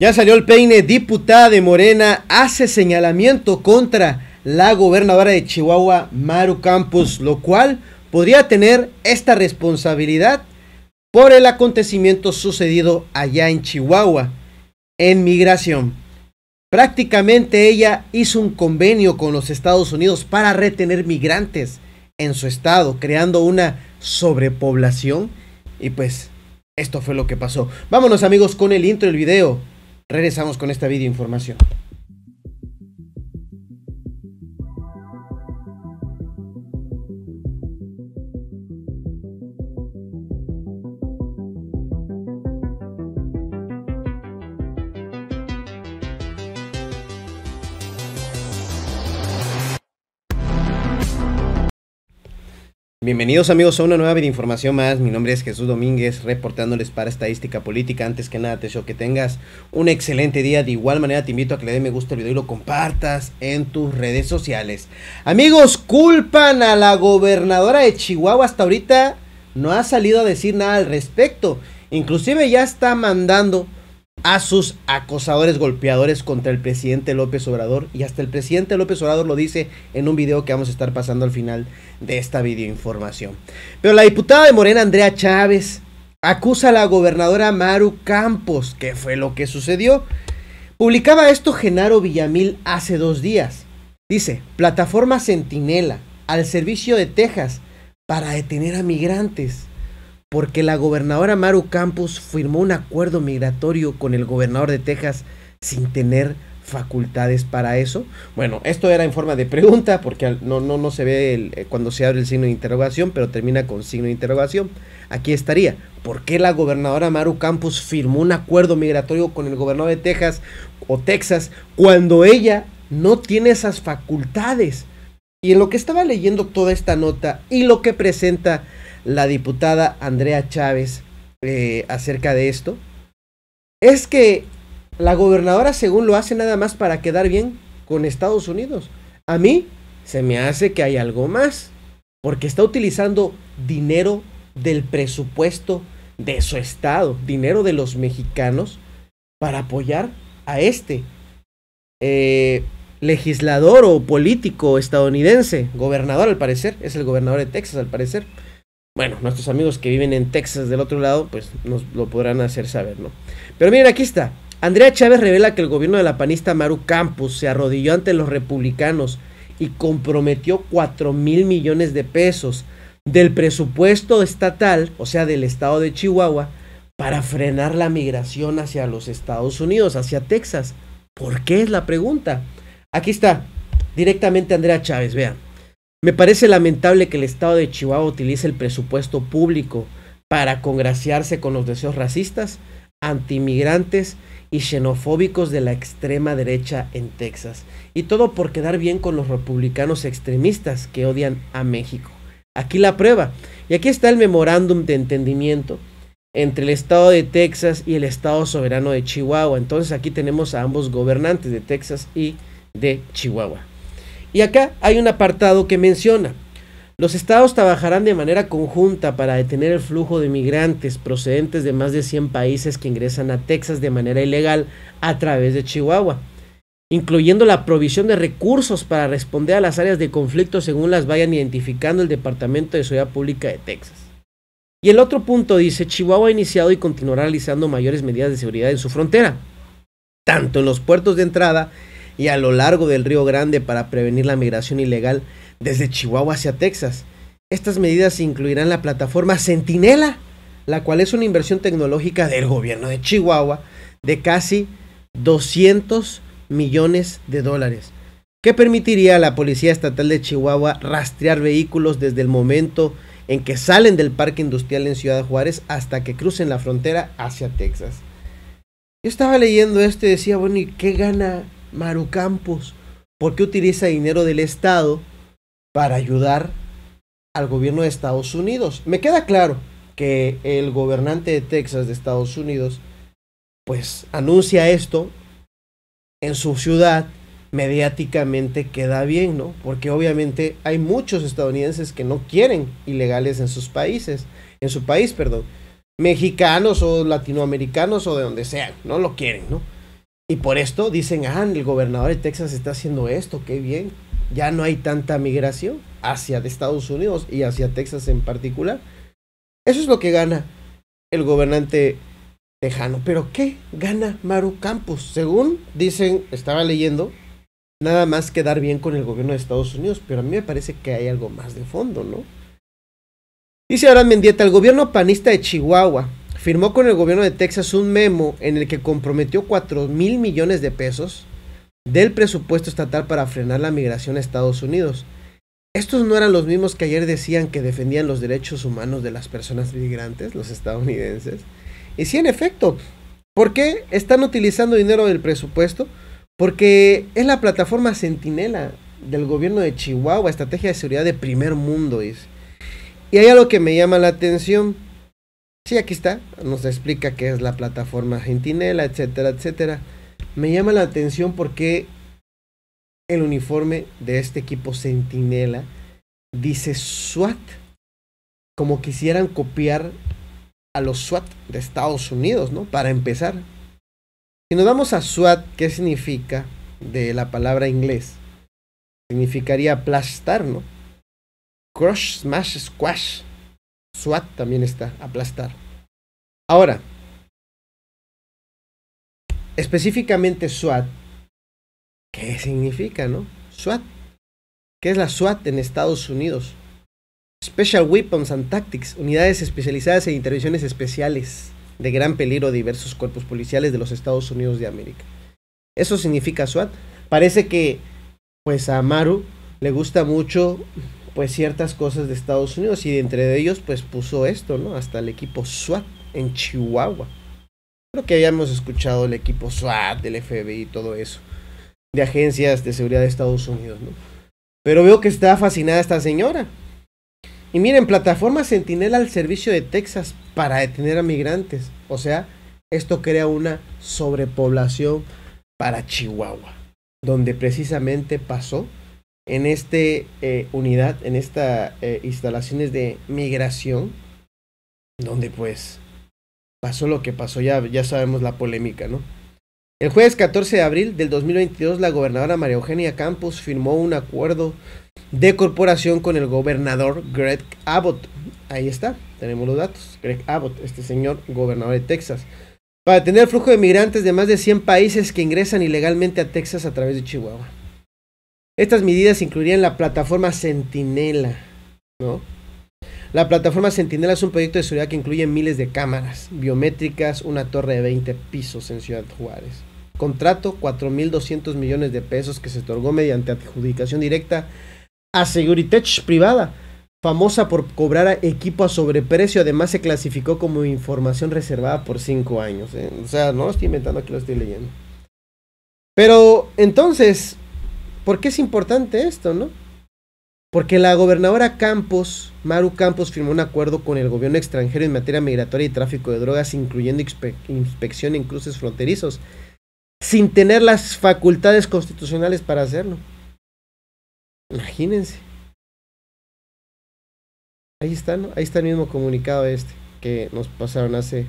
Ya salió el peine, diputada de Morena hace señalamiento contra la gobernadora de Chihuahua, Maru Campos, lo cual podría tener esta responsabilidad por el acontecimiento sucedido allá en Chihuahua, en migración. Prácticamente ella hizo un convenio con los Estados Unidos para retener migrantes en su estado, creando una sobrepoblación. Y pues, esto fue lo que pasó. Vámonos amigos con el intro del video Regresamos con esta videoinformación. información. Bienvenidos amigos a una nueva información más, mi nombre es Jesús Domínguez, reportándoles para Estadística Política. Antes que nada te deseo que tengas un excelente día, de igual manera te invito a que le dé me gusta al video y lo compartas en tus redes sociales. Amigos, culpan a la gobernadora de Chihuahua hasta ahorita, no ha salido a decir nada al respecto, inclusive ya está mandando a sus acosadores golpeadores contra el presidente López Obrador. Y hasta el presidente López Obrador lo dice en un video que vamos a estar pasando al final de esta videoinformación. Pero la diputada de Morena, Andrea Chávez, acusa a la gobernadora Maru Campos, que fue lo que sucedió. Publicaba esto Genaro Villamil hace dos días. Dice, plataforma Centinela al servicio de Texas para detener a migrantes porque la gobernadora Maru Campos firmó un acuerdo migratorio con el gobernador de Texas sin tener facultades para eso? Bueno, esto era en forma de pregunta porque no, no, no se ve eh, cuando se abre el signo de interrogación, pero termina con signo de interrogación. Aquí estaría. ¿Por qué la gobernadora Maru Campos firmó un acuerdo migratorio con el gobernador de Texas o Texas cuando ella no tiene esas facultades? Y en lo que estaba leyendo toda esta nota y lo que presenta la diputada Andrea Chávez eh, acerca de esto, es que la gobernadora según lo hace nada más para quedar bien con Estados Unidos. A mí se me hace que hay algo más, porque está utilizando dinero del presupuesto de su estado, dinero de los mexicanos, para apoyar a este eh, legislador o político estadounidense, gobernador al parecer, es el gobernador de Texas al parecer bueno, nuestros amigos que viven en Texas del otro lado, pues nos lo podrán hacer saber, ¿no? Pero miren, aquí está. Andrea Chávez revela que el gobierno de la panista Maru Campos se arrodilló ante los republicanos y comprometió 4 mil millones de pesos del presupuesto estatal, o sea, del estado de Chihuahua, para frenar la migración hacia los Estados Unidos, hacia Texas. ¿Por qué es la pregunta? Aquí está, directamente Andrea Chávez, vean. Me parece lamentable que el Estado de Chihuahua utilice el presupuesto público para congraciarse con los deseos racistas, antimigrantes y xenofóbicos de la extrema derecha en Texas. Y todo por quedar bien con los republicanos extremistas que odian a México. Aquí la prueba. Y aquí está el memorándum de entendimiento entre el estado de Texas y el estado soberano de Chihuahua. Entonces aquí tenemos a ambos gobernantes de Texas y de Chihuahua. Y acá hay un apartado que menciona, los estados trabajarán de manera conjunta para detener el flujo de migrantes procedentes de más de 100 países que ingresan a Texas de manera ilegal a través de Chihuahua, incluyendo la provisión de recursos para responder a las áreas de conflicto según las vayan identificando el Departamento de Seguridad Pública de Texas. Y el otro punto dice, Chihuahua ha iniciado y continuará realizando mayores medidas de seguridad en su frontera, tanto en los puertos de entrada y a lo largo del Río Grande para prevenir la migración ilegal desde Chihuahua hacia Texas. Estas medidas incluirán la plataforma Centinela, la cual es una inversión tecnológica del gobierno de Chihuahua de casi 200 millones de dólares, que permitiría a la Policía Estatal de Chihuahua rastrear vehículos desde el momento en que salen del parque industrial en Ciudad Juárez hasta que crucen la frontera hacia Texas. Yo estaba leyendo esto y decía, bueno, ¿y qué gana Maru Campos, ¿por qué utiliza dinero del Estado para ayudar al gobierno de Estados Unidos? Me queda claro que el gobernante de Texas de Estados Unidos pues anuncia esto en su ciudad mediáticamente queda bien, ¿no? Porque obviamente hay muchos estadounidenses que no quieren ilegales en sus países, en su país, perdón. Mexicanos o latinoamericanos o de donde sean, no lo quieren, ¿no? Y por esto dicen, ah, el gobernador de Texas está haciendo esto, qué bien. Ya no hay tanta migración hacia Estados Unidos y hacia Texas en particular. Eso es lo que gana el gobernante tejano. Pero ¿qué gana Maru Campos? Según dicen, estaba leyendo, nada más quedar bien con el gobierno de Estados Unidos, pero a mí me parece que hay algo más de fondo, ¿no? Dice ahora Mendieta, el gobierno panista de Chihuahua firmó con el gobierno de Texas un memo en el que comprometió 4 mil millones de pesos del presupuesto estatal para frenar la migración a Estados Unidos. Estos no eran los mismos que ayer decían que defendían los derechos humanos de las personas migrantes, los estadounidenses. Y sí, en efecto, ¿por qué están utilizando dinero del presupuesto? Porque es la plataforma Centinela del gobierno de Chihuahua, estrategia de seguridad de primer mundo. Dice. Y hay algo que me llama la atención. Sí, aquí está. Nos explica qué es la plataforma Gentinela, etcétera, etcétera. Me llama la atención porque el uniforme de este equipo sentinela dice SWAT. Como quisieran copiar a los SWAT de Estados Unidos, ¿no? Para empezar. Si nos vamos a SWAT, ¿qué significa de la palabra inglés? Significaría aplastar, ¿no? Crush, smash, squash. SWAT también está, aplastar. Ahora, específicamente SWAT, ¿qué significa, no? SWAT. ¿Qué es la SWAT en Estados Unidos? Special Weapons and Tactics, unidades especializadas en intervenciones especiales de gran peligro a diversos cuerpos policiales de los Estados Unidos de América. Eso significa SWAT. Parece que, pues, a Maru le gusta mucho pues ciertas cosas de Estados Unidos y entre ellos pues puso esto, ¿no? Hasta el equipo SWAT en Chihuahua. Creo que habíamos escuchado el equipo SWAT, del FBI y todo eso, de agencias de seguridad de Estados Unidos, ¿no? Pero veo que está fascinada esta señora. Y miren, plataforma Sentinela al servicio de Texas para detener a migrantes. O sea, esto crea una sobrepoblación para Chihuahua, donde precisamente pasó este, eh, en esta unidad, en estas instalaciones de migración, donde pues pasó lo que pasó, ya, ya sabemos la polémica, ¿no? El jueves 14 de abril del 2022, la gobernadora María Eugenia Campos firmó un acuerdo de corporación con el gobernador Greg Abbott. Ahí está, tenemos los datos. Greg Abbott, este señor gobernador de Texas. Para tener flujo de migrantes de más de 100 países que ingresan ilegalmente a Texas a través de Chihuahua. Estas medidas incluirían la plataforma Sentinela, ¿no? La plataforma Sentinela es un proyecto de seguridad que incluye miles de cámaras biométricas, una torre de 20 pisos en Ciudad Juárez. Contrato 4.200 millones de pesos que se otorgó mediante adjudicación directa a Seguritech privada, famosa por cobrar a equipo a sobreprecio. Además se clasificó como información reservada por 5 años. ¿eh? O sea, no lo estoy inventando, aquí lo estoy leyendo. Pero entonces, ¿Por qué es importante esto, no? Porque la gobernadora Campos, Maru Campos, firmó un acuerdo con el gobierno extranjero en materia migratoria y tráfico de drogas, incluyendo inspección en cruces fronterizos, sin tener las facultades constitucionales para hacerlo. Imagínense. Ahí está, Ahí está el mismo comunicado este que nos pasaron hace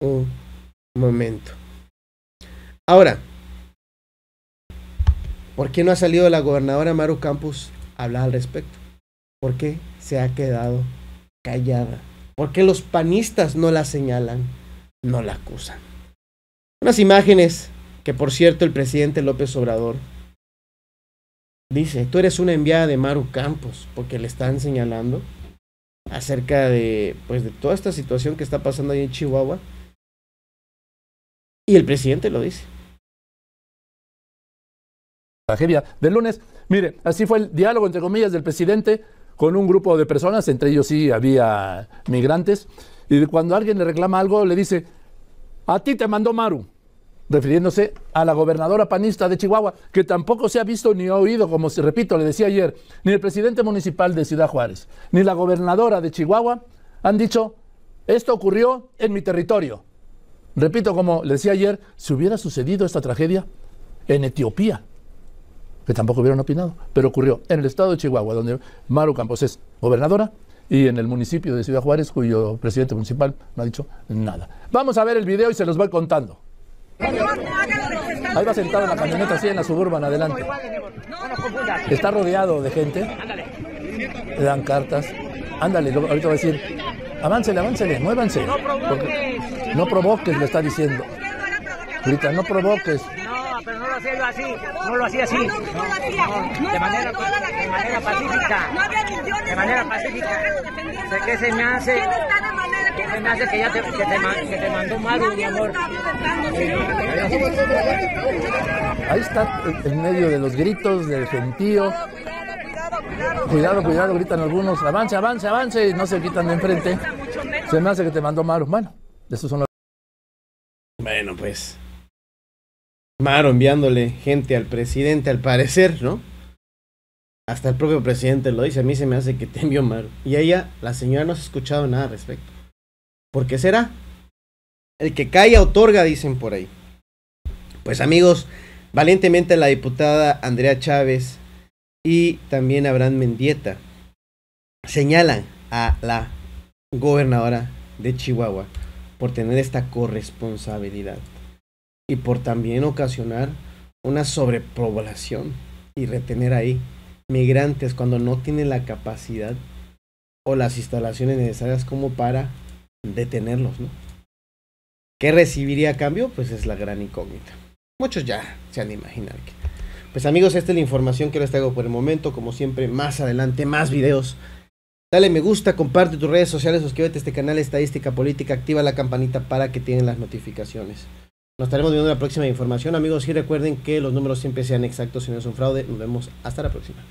un momento. Ahora, ¿Por qué no ha salido la gobernadora Maru Campos a hablar al respecto? ¿Por qué se ha quedado callada? ¿Por qué los panistas no la señalan, no la acusan? Unas imágenes que, por cierto, el presidente López Obrador dice, tú eres una enviada de Maru Campos, porque le están señalando acerca de, pues, de toda esta situación que está pasando ahí en Chihuahua. Y el presidente lo dice tragedia del lunes. Mire, así fue el diálogo, entre comillas, del presidente con un grupo de personas, entre ellos sí había migrantes, y cuando alguien le reclama algo, le dice, a ti te mandó Maru, refiriéndose a la gobernadora panista de Chihuahua, que tampoco se ha visto ni ha oído, como se repito, le decía ayer, ni el presidente municipal de Ciudad Juárez, ni la gobernadora de Chihuahua han dicho, esto ocurrió en mi territorio. Repito, como le decía ayer, si hubiera sucedido esta tragedia en Etiopía, que tampoco hubieran opinado. Pero ocurrió en el estado de Chihuahua, donde Maru Campos es gobernadora, y en el municipio de Ciudad Juárez, cuyo presidente municipal no ha dicho nada. Vamos a ver el video y se los voy contando. Ahí va sentado en la camioneta, así en la suburbana, adelante. Está rodeado de gente. Le dan cartas. Ándale, ahorita va a decir, aváncele, aváncele, muévanse. No provoques. le está diciendo. Grita, no provoques pero no lo hacía así, no lo hacía así. No, no, de manera, pacífica. No de manera pacífica. Sé ¿Qué se me hace. Se me hace que ya te, que te, mandó malo mi amor. Ahí está, en medio de los gritos, del gentío. Cuidado, cuidado, gritan algunos. Avance, avance, avance. Y no se quitan de enfrente. Se me hace que te mandó malo humano. Esos son los... Bueno, pues. Maro enviándole gente al presidente, al parecer, ¿no? Hasta el propio presidente lo dice, a mí se me hace que te envió Maro. Y ella, la señora, no ha escuchado nada al respecto. ¿Por qué será? El que cae, otorga, dicen por ahí. Pues amigos, valientemente la diputada Andrea Chávez y también Abraham Mendieta señalan a la gobernadora de Chihuahua por tener esta corresponsabilidad y por también ocasionar una sobrepoblación y retener ahí migrantes cuando no tienen la capacidad o las instalaciones necesarias como para detenerlos, ¿no? ¿Qué recibiría a cambio? Pues es la gran incógnita. Muchos ya se han imaginado imaginar que. Pues amigos, esta es la información que les traigo por el momento. Como siempre, más adelante, más videos. Dale me gusta, comparte tus redes sociales, suscríbete a este canal Estadística Política, activa la campanita para que tienen las notificaciones. Nos estaremos viendo en la próxima información. Amigos, y recuerden que los números siempre sean exactos si no es un fraude. Nos vemos hasta la próxima.